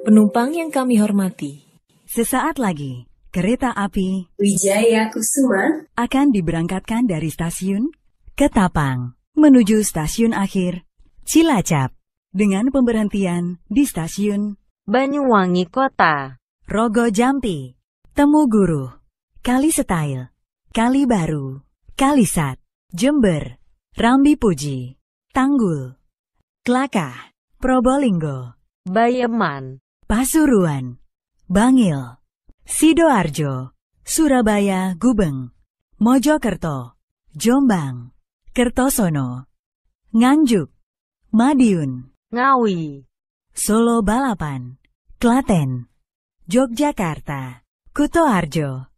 Penumpang yang kami hormati, sesaat lagi kereta api Wijaya Kusuma akan diberangkatkan dari stasiun Ketapang menuju stasiun akhir Cilacap dengan pemberhentian di stasiun Banyuwangi Kota, Rogo Jampi, Temu Guru, Kali Setail, Kali Baru, Kalisat, Jember, Rambi Puji, Tanggul, Klaka, Probolinggo, Bayeman, Pasuruan, Bangil, Sidoarjo, Surabaya Gubeng, Mojokerto, Jombang, Kertosono, Nganjuk, Madiun, Ngawi, Solo Balapan, Klaten, Yogyakarta, Kutoarjo,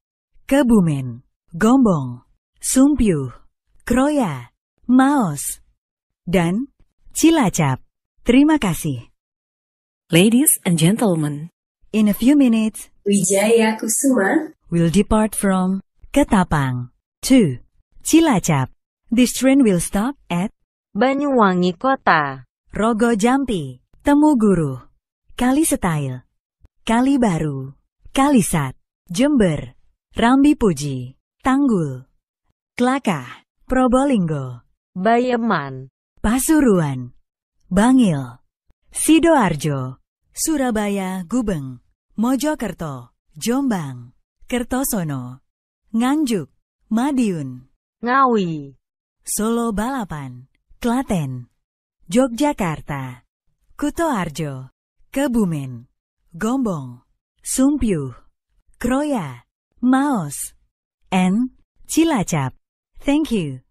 Kebumen, Gombong, Sumpiu, Kroya, Maos, dan Cilacap. Terima kasih. Ladies and gentlemen, in a few minutes, Wijaya Kusuma will depart from Ketapang to Cilacap. This train will stop at Banyuwangi Kota, Rogo Jampi, Temu Guru, Kali Setail, Kali Baru, Kalisat, Jember, Rambi Puji, Tanggul, Klakah, Probolinggo, Bayeman, Pasuruan, Bangil, Sidoarjo, Surabaya Gubeng, Mojokerto, Jombang, Kertosono, Nganjuk, Madiun, Ngawi, Solo Balapan, Klaten, Yogyakarta, Kutoarjo, Kebumen, Gombong, Sumpyuh, Kroya, Maos, and Cilacap. Thank you.